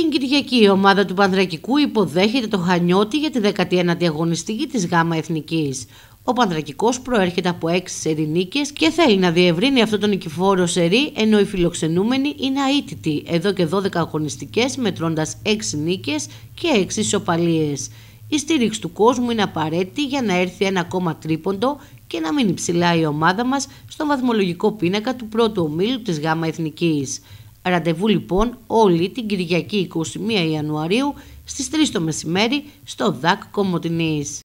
Την Κυριακή η ομάδα του Πανδρακικού υποδέχεται το Χανιώτη για τη 19η αγωνιστική της ΓΑΜΑ Εθνικής. Ο Πανδρακικός προέρχεται από εξι σερι νίκες και θέλει να διευρύνει αυτό το νικηφόρο σερί, ενώ οι φιλοξενούμενοι είναι αίτητοι εδώ και 12 αγωνιστικές μετρώντας 6 νίκες και 6 ισοπαλίες. Η στήριξη του κόσμου είναι απαραίτητη για να έρθει ένα ακόμα τρίποντο και να μείνει ψηλά η ομάδα μας στον βαθμολογικό πίνακα του πρώτου ομίλου της ΓΑΜΑ Εθνικής. Ραντεβού λοιπόν όλη την Κυριακή 21 Ιανουαρίου στις 3 το μεσημέρι στο ΔΑΚ Κομωτινής.